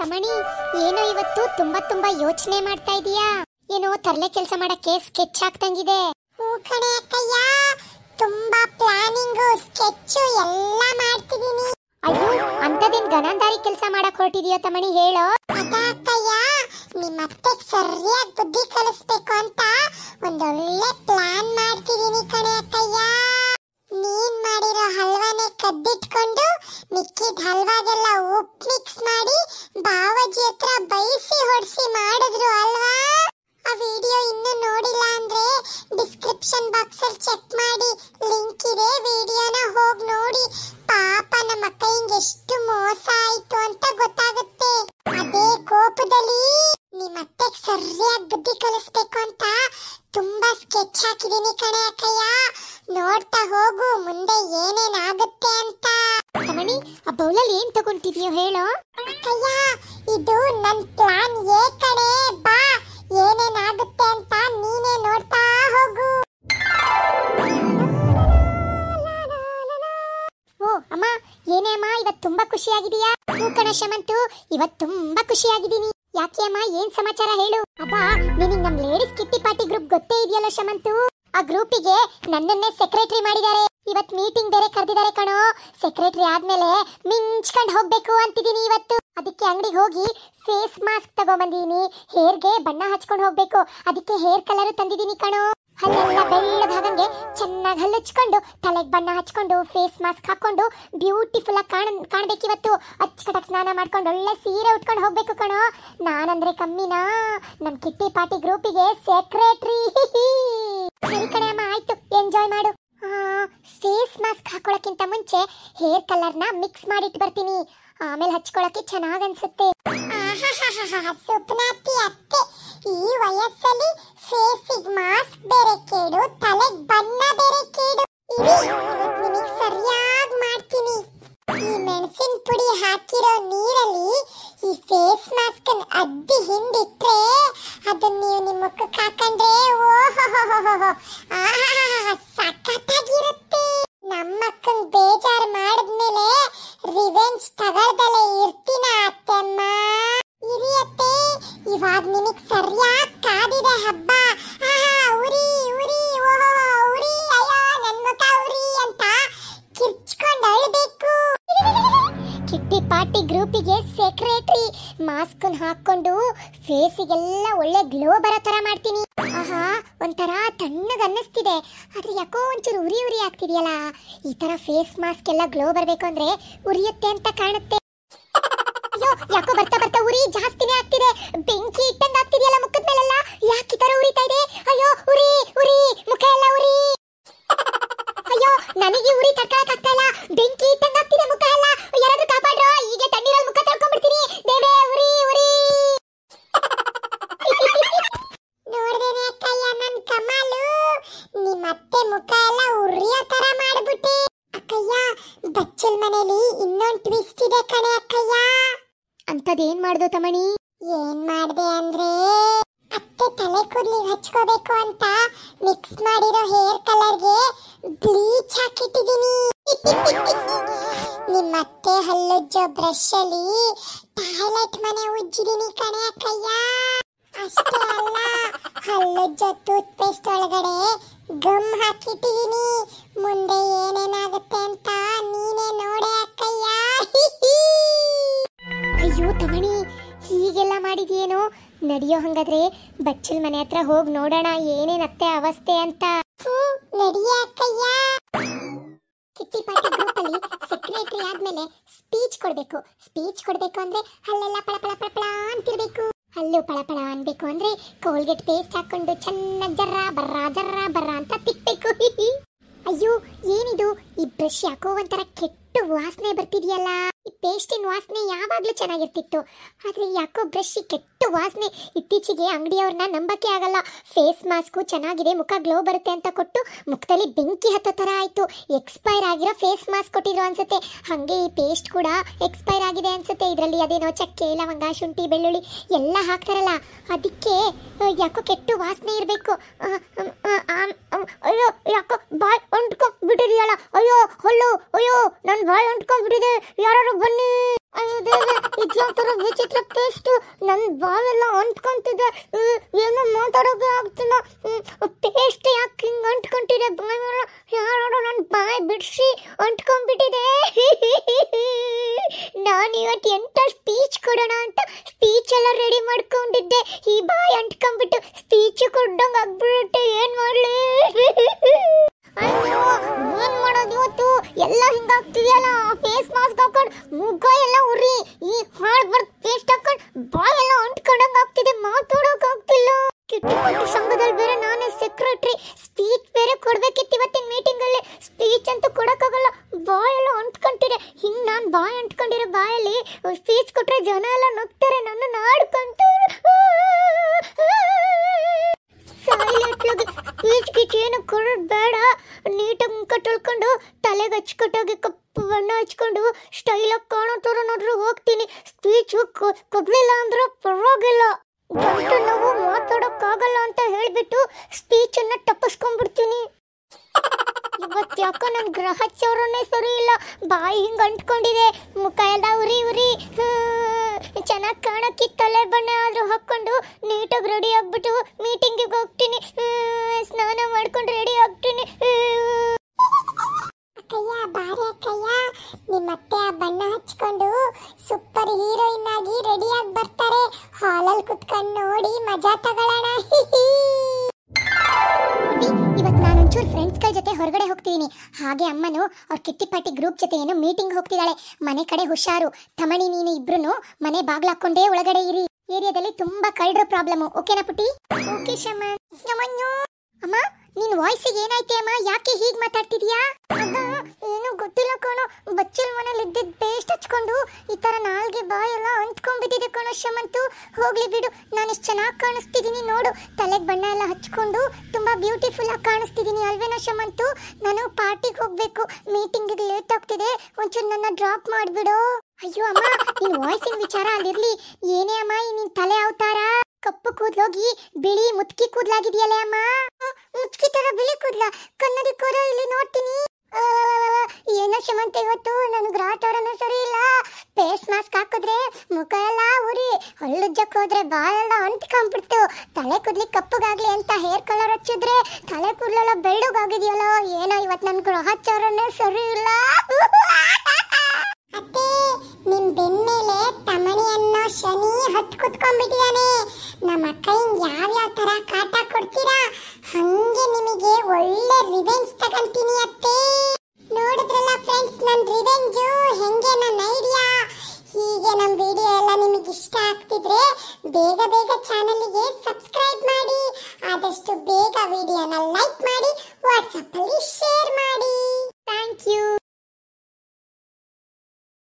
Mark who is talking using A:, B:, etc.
A: ತಮಣಿ ಏನೋ ಇವತ್ತು ತುಂಬಾ ತುಂಬಾ ಯೋಚನೆ ಮಾಡ್ತಾ ಇದೀಯಾ ಏನೋ ತರಲೆ ಕೆಲಸ ಮಾಡಕ್ಕೆ ಸ್ಕೆಚ್ ಆಗ್ತಂಗಿದೆ ಹೂ ಕಣೆ ಅಕ್ಕಯ್ಯ ತುಂಬಾ ಪ್ಲಾನಿಂಗ್ ಸ್ಕೆಚ್ ಎಲ್ಲ ಮಾಡ್ತಿದೀನಿ ಅಯ್ಯೋ ಅಂತದೇನ್ ಗಣಾಂಧಾರಿ ಕೆಲಸ ಮಾಡಕ್ ಹೊರಟಿದೀಯಾ ತಮಣಿ
B: ಹೇಳೋ ಅಕ್ಕಯ್ಯ ನಿಮ್ಮ ಅತ್ತೆ ಸರಿಯಾಗಿ ಬುದ್ಧಿ ಕಲಿಸ್ಬೇಕು ಅಂತ ಒಂದೊಳ್ಳೆ ಪ್ಲಾನ್ ಮಾಡ್ತಿದೀನಿ ಕಣೆ ಅಕ್ಕಯ್ಯ ನೀನ್ ಮಾಡಿರೋ ಹಲ್ವಾನೇ ಕದ್ದಿಟ್ಕೊಂಡು ಮಿಕ್ಕಿದ ಹಲ್ವಾಗೆಲ್ಲ ಉಪ್ಪು ಮಿಕ್ಸ್ ಮಾಡಿ ಬಾವಾಜಿ ಹತ್ರ ಬೈಸಿ ಹೊಡಿಸಿ ಮಾಡಿದ್ರು ಅಲ್ವಾ ಆ ವಿಡಿಯೋ ಇನ್ನೂ ನೋಡಿಲ್ಲ ಅಂದ್ರೆ ಡಿಸ್ಕ್ರಿಪ್ಷನ್ ಬಾಕ್ಸ್ ಅಲ್ಲಿ ಚೆಕ್ ಮಾಡಿ ಲಿಂಕ್ ಇದೆ ವಿಡಿಯೋನ ಹೋಗಿ ನೋಡಿ ಪಾಪ ನಮ್ಮ ಅಕ್ಕ ಎಷ್ಟು ಮೋಸ ಆಯ್ತು ಅಂತ ಗೊತ್ತಾಗುತ್ತೆ ಅದೇ ಕೋಪದಲ್ಲಿ ಮತ್ತೆ ಸರಿಯಾಗಿ ಬುದ್ಧಿ ಕಲಿಸ್ಬೇಕು ಅಂತ ತುಂಬಾ ಸ್ಕೆಚ್ ಹಾಕಿದೀನಿ ಕಣೆ ಅಕ್ಕಯ್ಯ ನೋಡ್ತಾ ಹೋಗು ಮುಂದೆ ಏನೇನಾಗುತ್ತೆ ಅಂತ ಮಣಿ ಆ ಬೌಲಲ್ಲಿ ಏನ್ ತಗೊಂಡಿದ್ಯೋ ಹೇಳು ಅಕ್ಕಯ್ಯ ಇದು ನನ್ ಪ್ಲಾನ್ ಏ ಕಣೆ ಬಾ ಏನೇನಾಗುತ್ತೆ ಅಂತ ನೀನೇ ನೋಡ್ತಾ ಹೋಗು
A: ಓ ಅಮ್ಮ ಏನೇ ಅಮ್ಮ ಇವತ್ತು ತುಂಬಾ ಖುಷಿಯಾಗಿದೀಯಾ ಕಣ ಶಮಂತು ಇವತ್ತು ತುಂಬಾ ಖುಷಿಯಾಗಿದ್ದೀನಿ ಜಯಮ್ಮ ಏನ್ ಸಮಾಚಾರ ಹೇಳು ಅಪ್ಪ ನಿನಗ್ ನಮ್ ಲೇಡೀಸ್ ಕಿಟ್ಟಿ ಪಾರ್ಟಿ ಗ್ರೂಪ್ ಗೊತ್ತೇ ಇದೆಯಲ್ಲ ಶಮಂತು ಆ ಗ್ರೂಪಿಗೆ ನನ್ನನ್ನೇ ಸೆಕ್ರೆಟರಿ ಮಾಡಿದ್ದಾರೆ ಇವತ್ ಮೀಟಿಂಗ್ ಬೇರೆ ಕರೆದಿದ್ದಾರೆ ಕಣೋ ಸೆಕ್ರೆಟರಿ ಆದ್ಮೇಲೆ ಮಿಂಚ್ಕೊಂಡ್ ಹೋಗ್ಬೇಕು ಅಂತಿದ್ದೀನಿ ಇವತ್ತು ಅದಕ್ಕೆ ಅಂಗಡಿಗೆ ಹೋಗಿ ಫೇಸ್ ಮಾಸ್ಕ್ ಹೇರ್ ಹೇರ್ಗೆ ಬಣ್ಣ ಹಚ್ಕೊಂಡು ಹೋಗ್ಬೇಕು ಅದಕ್ಕೆ ಹೇರ್ ಕಲರ್ ತಂದಿದ್ದೀನಿ ಕಣೋ ಹಲ್ಲೆಲ್ಲ ಬೆಳ್ಳ ಭಾಗಂಗೆ ಚೆನ್ನಾಗಿ ಹಲ್ಲಚ್ಕೊಂಡು ತಲೆಗೆ ಬಣ್ಣ ಹಚ್ಕೊಂಡು ಫೇಸ್ ಮಾಸ್ಕ್ ಹಾಕೊಂಡು ಬ್ಯೂಟಿಫುಲ್ ಆಗಿ ಕಾಣ್ ಇವತ್ತು ಅಚ್ಚುಕಟ್ಟಾಗಿ ಸ್ನಾನ ಮಾಡ್ಕೊಂಡು ಒಳ್ಳೆ ಸೀರೆ ಉಟ್ಕೊಂಡು ಹೋಗ್ಬೇಕು ಕಣೋ ನಾನಂದ್ರೆ ಕಮ್ಮಿನಾ ನಮ್ಮ ಕಿಟ್ಟಿ ಪಾರ್ಟಿ ಗ್ರೂಪಿಗೆ ಸೆಕ್ರೆಟ್ರಿ ಸರಿ ಕಣೆ ಅಮ್ಮ ಆಯ್ತು ಎಂಜಾಯ್ ಮಾಡು ಫೇಸ್ ಮಾಸ್ಕ್ ಹಾಕೊಳೋಕ್ಕಿಂತ ಮುಂಚೆ ಹೇರ್ ಕಲರ್ನ ಮಿಕ್ಸ್ ಮಾಡಿಟ್ಟು ಬರ್ತೀನಿ ಆಮೇಲೆ ಹಚ್ಕೊಳ್ಳೋಕೆ ಚೆನ್ನಾಗಿ ಅನ್ಸುತ್ತೆ
B: ಮುಖಕ್ಕೆ ಹಾಕೊಂಡ್ರೆ ಓಹೋ ಸಖತ್ತಾಗಿರುತ್ತೆ ನಮ್ಮ ಬೇಜಾರ್ ಮಾಡಿದ್ಮೇಲೆ ರಿವೆಂಜ್ ತಗರ್ದಲೆ ಇರ್ತೀನ ಇರಿಯತ್ತೆ ಇವಾಗ ನಿಮಗ್ ಸರಿಯಾಗಿ ಕಾದಿದೆ ಹಬ್ಬ ಉರಿ ಉರಿ ಅಯ್ಯೋ ಉರಿ ಅಂತ
A: ಪಾರ್ಟಿ ಗ್ರೂಪಿಗೆ ಸೆಕ್ರೆಟರಿ ಮಾಸ್ಕನ್ ಹಾಕೊಂಡು ಫೇಸಿಗೆಲ್ಲ ಒಳ್ಳೆ ಗ್ಲೋ ಬರೋ ತರ ಮಾಡ್ತೀನಿ ಆಹಾ ಒಂಥರ ತಣ್ಣಗ ಅನ್ನಿಸ್ತಿದೆ ಆದ್ರೆ ಯಾಕೋ ಒಂಚೂರು ಉರಿ ಉರಿ ಆಗ್ತಿದೆಯಲ್ಲ ಈ ತರ ಫೇಸ್ ಮಾಸ್ಕ್ ಎಲ್ಲ ಗ್ಲೋ ಬರಬೇಕು ಅಂದ್ರೆ ಉರಿಯುತ್ತೆ ಅಂತ ಕಾಣುತ್ತೆ ಅಯ್ಯೋ ಯಾಕೋ ಬರ್ತಾ ಬರ್ತಾ ಉರಿ ಜಾಸ್ತಿನೇ ಆಗ್ತಿದೆ ಬೆಂಕಿ ಇಟ್ಟಂಗ ಆಗ್ತಿದೆಯಲ್ಲ ಮುಖದ ಮೇಲೆಲ್ಲ ಯಾಕೆ ಈ ತರ ಉರಿತಾ ಇದೆ
B: ಮತ್ತೆ ಮುಖ ಎಲ್ಲ ಉರಿಯೋ ತರ ಮಾಡ್ಬಿಟ್ಟೆ ಅಕ್ಕಯ್ಯ ಬಚ್ಚಲ್ ಮನೇಲಿ ಇನ್ನೊಂದು ಟ್ವಿಸ್ಟ್ ಇದೆ ಕಣೆ ಅಕ್ಕಯ್ಯ ಅಂತದೇನ್ ಮಾಡ್ದು ತಮಣಿ ಏನ್ ಮಾಡ್ದೆ ಅಂದ್ರೆ ಅತ್ತೆ ತಲೆ ಕೂದ್ಲಿಗೆ ಹಚ್ಕೋಬೇಕು ಅಂತ ಮಿಕ್ಸ್ ಮಾಡಿರೋ ಹೇರ್ ಕಲರ್ಗೆ ಬ್ಲೀಚ್ ಹಾಕಿಟ್ಟಿದೀನಿ ನಿಮ್ಮ ಅತ್ತೆ ಹಲ್ಲುಜ್ಜೋ ಬ್ರಷ್ ಅಲ್ಲಿ ಟಾಯ್ಲೆಟ್ ಮನೆ ಉಜ್ಜಿದೀನಿ ಕಣೆ ಅಕ್ಕಯ್ಯ ಅಷ್ಟೇ ಅಲ್ಲ ಹಲ್ಲುಜ್ಜೋ ಟೂತ್ ಪೇಸ್ಟ್ ಒಳಗಡೆ ಹಾಕಿಟ್ಟಿದೀನಿ ಮುಂದೆ ಏನೇನಾಗುತ್ತೆ ಅಂತ ನೀನೇ ನೋಡೆ ಅಕ್ಕಯ್ಯ ಅಯ್ಯೋ ತಮಣಿ
A: ಹೀಗೆಲ್ಲ ಮಾಡಿದ್ಯೇನೋ ನಡೆಯೋ ಹಂಗಾದ್ರೆ ಬಚ್ಚಲ್ ಮನೆ ಹತ್ರ ಹೋಗಿ ನೋಡೋಣ ಏನೇನತ್ತೆ ಅವಸ್ಥೆ ಅಂತ ನಡೆಯ ಅಕ್ಕಯ್ಯ ಕಿಟ್ಟಿ ಪಾರ್ಟಿ ಗ್ರೂಪ್ ಅಲ್ಲಿ ಸೆಕ್ರೆಟರಿ ಆದ್ಮೇಲೆ ಸ್ಪೀಚ್ ಕೊಡ್ಬೇಕು ಸ್ಪೀಚ್ ಕೊಡ್ಬೇಕು ಅಂದ್ರೆ ಅಲ್ಲೆಲ್ಲ ಪಳ ಪಳ ಪಳ ಪಳ ಅಂತಿರ್ಬೇಕು ಅಲ್ಲೂ ಪಳಪಳ ಅನ್ಬೇಕು ಅಂದ್ರೆ ಕೋಲ್ಗೆಟ್ ಪೇಸ್ಟ್ ಹಾಕೊಂಡು ಚೆನ್ನಾಗಿ ಜರ್ರ ಬರ್ರ ಜರ್ರ ಬರ್ರ ಅಂತ ಫ್ರೆಶ್ ಯಾಕೋ ಒಂಥರ ಕೆಟ್ಟ ವಾಸನೆ ಬರ್ತಿದೆಯಲ್ಲ ಈ ಪೇಸ್ಟಿನ ವಾಸನೆ ಯಾವಾಗಲೂ ಚೆನ್ನಾಗಿರ್ತಿತ್ತು ಆದರೆ ಯಾಕೋ ಬ್ರಷ್ ಕೆಟ್ಟ ಕೆಟ್ಟ ವಾಸನೆ ಇತ್ತೀಚೆಗೆ ಅಂಗಡಿಯವ್ರನ್ನ ನಂಬಕ್ಕೆ ಆಗಲ್ಲ ಫೇಸ್ ಮಾಸ್ಕು ಚೆನ್ನಾಗಿದೆ ಮುಖ ಗ್ಲೋ ಬರುತ್ತೆ ಅಂತ ಕೊಟ್ಟು ಮುಖದಲ್ಲಿ ಬೆಂಕಿ ಹತ್ತೋ ಥರ ಆಯಿತು ಎಕ್ಸ್ಪೈರ್ ಆಗಿರೋ ಫೇಸ್ ಮಾಸ್ಕ್ ಕೊಟ್ಟಿದ್ರು ಅನ್ಸುತ್ತೆ ಹಾಗೆ ಈ ಪೇಸ್ಟ್ ಕೂಡ ಎಕ್ಸ್ಪೈರ್ ಆಗಿದೆ ಅನ್ಸುತ್ತೆ ಇದರಲ್ಲಿ ಅದೇನೋ ಚಕ್ಕೆ ಲವಂಗ ಶುಂಠಿ ಬೆಳ್ಳುಳ್ಳಿ ಎಲ್ಲ ಹಾಕ್ತಾರಲ್ಲ ಅದಕ್ಕೆ ಯಾಕೋ ಕೆಟ್ಟು ವಾಸನೆ ಇರಬೇಕು ಅಯ್ಯೋ ಯಾಕೋ ಬಾಯ್ ಹೊಂಟ್ಕೊಂಡ್ಬಿಟ್ಟಿದೆಯಲ್ಲ ಅಯ್ಯೋ ಹೊಲ್ಲು ಅಯ್ಯೋ ನಾನು ಬಾಯ್ ಉಂಟ್ಕೊಂಡ್ಬಿಟ್ಟಿದೆ ಯಾರು ಬನ್ನಿ ಇದ್ಯಾತರ ವಿಚಿತ್ರ ಪೇಸ್ಟ್ ನನ್ನ ಬಾವೆಲ್ಲ ಅಂಟ್ಕೊಂತಿದೆ ಏನೋ ಮಾತಾಡೋಕೆ ಆಗ್ತಿಲ್ಲ ಪೇಸ್ಟ್ ಯಾಕೆ ಹಿಂಗೆ ಅಂಟ್ಕೊಂತಿದೆ ಬಾವೆಲ್ಲ ಯಾರೋ ನನ್ನ ಬಾಯಿ ಬಿಡಿಸಿ ಅಂಟ್ಕೊಂಡ್ಬಿಟ್ಟಿದೆ ನಾನು ಇವತ್ತು ಎಂಥ ಸ್ಪೀಚ್ ಕೊಡೋಣ ಅಂತ ಸ್ಪೀಚ್ ಎಲ್ಲ ರೆಡಿ ಮಾಡ್ಕೊಂಡಿದ್ದೆ ಈ ಬಾಯಿ ಅಂಟ್ಕೊಂಡ್ಬಿಟ್ಟು ಸ್ಪೀಚ್ ಕೊಡ್ದಂಗೆ ಆಗ್ಬಿಡುತ್ತೆ ಏನು ಮಾಡಲಿ ಅಯ್ಯೋ ಅಂತ ಕೊಡೋಕ್ಕಾಗಲ್ಲ ಬಾಯೆಲ್ಲ ಅಂಟ್ಕೊಂತಿದೆ ಹಿಂಗೆ ನಾನು ಬಾಯ್ ಅಂಟ್ಕೊಂಡಿರೋ ಬಾಯಲ್ಲಿ ಸ್ಪೀಚ್ ಕೊಟ್ಟರೆ ಜನ ಎಲ್ಲ ನುಗ್ತಾರೆ ನನ್ನನ್ನು ಆಡ್ಕೊಂತ ಸ್ಪೀಚ್ ಗೀಚ್ ಏನು ಕೊಡೋದು ಬೇಡ ನೀಟಾಗಿ ಕಟ್ಟಿಕೊಂಡು ತಲೆಗೆ ಹಚ್ಕೊಟ್ಟೋಗಿ ಕಪ್ಪು ಬಣ್ಣ ಹಚ್ಕೊಂಡು ಸ್ಟೈಲಾಗಿ ಕಾಣೋ ಥರ ನೋಡ್ರೆ ಹೋಗ್ತೀನಿ ಸ್ಪೀಚು ಕೊಡ್ಲಿಲ್ಲ ಅಂದ್ರೆ ಪರವಾಗಿಲ್ಲ ಗಂಟು ನಾವು ಮಾತಾಡೋಕ್ಕಾಗಲ್ಲ ಅಂತ ಹೇಳಿಬಿಟ್ಟು ಸ್ಪೀಚನ್ನು ತಪ್ಪಿಸ್ಕೊಂಡ್ಬಿಡ್ತೀನಿ ಇವತ್ತು ಯಾಕೋ ನನ್ನ ಚೌರನೇ ಸರಿ ಇಲ್ಲ ಬಾಯಿ ಹಿಂಗೆ ಅಂಟ್ಕೊಂಡಿದೆ ಮುಖ ಎಲ್ಲ ಉರಿ ಉರಿ ಚೆನ್ನಾಗಿ ಕಾಣಕ್ಕೆ ತಲೆ ಬಣ್ಣ ಆದರೂ ಹಾಕ್ಕೊಂಡು ನೀಟಾಗಿ ರೆಡಿ ಆಗ್ಬಿಟ್ಟು ಮೀಟಿಂಗಿಗೆ ಹೋಗ್ತೀನಿ ಸ್ನಾನ ಮಾಡ್ಕೊಂಡು ರೆಡಿ ಆಗ್ತೀನಿ ಅಕ್ಕಯ್ಯ
B: ಅಕ್ಕಯ್ಯ ಆ ಬಣ್ಣ ಹಚ್ಕೊಂಡು ಸೂಪರ್ ಹೀರೋಯಿನ್ ಆಗಿ ರೆಡಿಯಾಗಿ ಬರ್ತಾರೆ ಹಾಲಲ್ಲಿ ಕುತ್ಕೊಂಡು ನೋಡಿ ಮಜಾ ತಗೊಳ್ಳೋಣ
A: ಮಕ್ಕಳ ಜೊತೆ ಹೊರಗಡೆ ಹೋಗ್ತಿದ್ದೀನಿ ಹಾಗೆ ಅಮ್ಮನು ಅವ್ರ ಕಿಟ್ಟಿ ಗ್ರೂಪ್ ಜೊತೆ ಏನು ಮೀಟಿಂಗ್ ಹೋಗ್ತಿದ್ದಾಳೆ ಮನೆ ಕಡೆ ಹುಷಾರು ತಮಣಿ ನೀನು ಇಬ್ರು ಮನೆ ಬಾಗ್ಲಾಕೊಂಡೇ ಒಳಗಡೆ ಇರಿ ಏರಿಯಾದಲ್ಲಿ ತುಂಬಾ ಕಳ್ಳರು ಪ್ರಾಬ್ಲಮ್ ಓಕೆನಾ ಪುಟಿ ಓಕೆ ಅಮ್ಮ ನಿನ್ ವಾಯ್ಸ್ ಏನಾಯ್ತೆ ಅಮ್ಮ ಯಾಕೆ ಹೀಗ್ ಮಾತಾಡ್ತಿದ್ಯಾ ಅದು ಏನು ಗೊತ್ತಿಲ್ಲ ಕಣೋ ಬಚ್ಚಲ್ ಮನೇಲಿ ಇದ್ದಿದ್ ಪೇಸ್ಟ್ ಹಚ್ಕೊಂಡು ಈ ತರ ನಾಲ್ಗೆ ಬಾಯೆಲ್ಲ ಅಂತ್ಕೊಂಡ್ಬಿಟ್ಟಿದೆ ಕಣೋ ಶಮಂತು ಹೋಗ್ಲಿ ಬಿಡು ನಾನು ಇಷ್ಟು ಚೆನ್ನಾಗಿ ಕಾಣಿಸ್ತಿದೀನಿ ನೋಡು ತಲೆಗೆ ಬಣ್ಣ ಎಲ್ಲ ಹಚ್ಕೊಂಡು ತುಂಬಾ ಬ್ಯೂಟಿಫುಲ್ ಆಗಿ ಕಾಣಿಸ್ತಿದೀನಿ ಅಲ್ವೇನೋ ಶಮಂತು ನಾನು ಪಾರ್ಟಿಗೆ ಹೋಗ್ಬೇಕು ಮೀಟಿಂಗ್ ಲೇಟ್ ಆಗ್ತಿದೆ ಒಂಚೂರು ನನ್ನ ಡ್ರಾಪ್ ಮಾಡ್ಬಿಡು ಅಯ್ಯೋ ಅಮ್ಮ ನಿನ್ ವಾಯ್ಸಿನ ವಿಚಾರ ಅಲ್ಲಿರ್ಲಿ ಏನೇ ಅಮ್ಮ ಈ ನಿನ್ ತಲೆ ಅವತಾರ ಕಪ್ಪು ಕೂದ್ಲೋಗಿ ಬಿಳಿ ಮುತ್ಕಿ ಕೂದ್ಲಾಗಿದೆಯಲ್ಲ ಅಮ್ಮ ಮುತ್ಕಿ ತರ ಬಿಳಿ ಕೂದ್ಲ ಕೋರ ಇಲ್ಲಿ ನೋಡ್ತೀನಿ ಏನೋ ಶಮಂತ ಇವತ್ತು ನನಗೆ ರಾತವರನು ಸರಿ ಇಲ್ಲ ಫೇಸ್ ಮಾಸ್ಕ್ ಹಾಕಿದ್ರೆ ಮುಖ ಎಲ್ಲ ಉರಿ ಹಳ್ಳುಜ್ಜಕ್ಕೆ ಹೋದ್ರೆ ಬಾಳೆಲ್ಲ ಅಂಟ್ಕೊಂಡ್ಬಿಡ್ತು ತಲೆ ಕೂದ್ಲಿ ಕಪ್ಪಗಾಗ್ಲಿ ಅಂತ ಹೇರ್ ಕಲರ್
B: ಹಚ್ಚಿದ್ರೆ ತಲೆ ಕೂದಲೆಲ್ಲ ಬೆಳ್ಳಗಾಗಿದೆಯಲ್ಲ ಏನೋ ಇವತ್ತು ನನ್ನ ಗ್ರಹಚಾರನೇ ಸರಿ ಇಲ್ಲ ಹತ್ತು ಕುತ್ಕೊಂಡ್ಬಿಟ್ಟಿದ್ದಾನೆ ನಮ್ಮ ಅಕ್ಕ ಯಾವ ಯಾವ್ಯಾವ ಥರ ಕಾಟ ಕೊಡ್ತೀರಾ ಹಂಗೆ ನಿಮಗೆ ಒಳ್ಳೆ ರಿವೆಂಜ್ ತಗೊಂತೀನಿ ಅತ್ತೆ ನೋಡಿದ್ರಲ್ಲ ಫ್ರೆಂಡ್ಸ್ ನನ್ನ ರಿವೆಂಜು ಹೆಂಗೆ ನನ್ನ ಐಡಿಯಾ ಹೀಗೆ ನಮ್ಮ ವಿಡಿಯೋ ಎಲ್ಲ ನಿಮಗೆ ಇಷ್ಟ ಆಗ್ತಿದ್ರೆ ಬೇಗ ಬೇಗ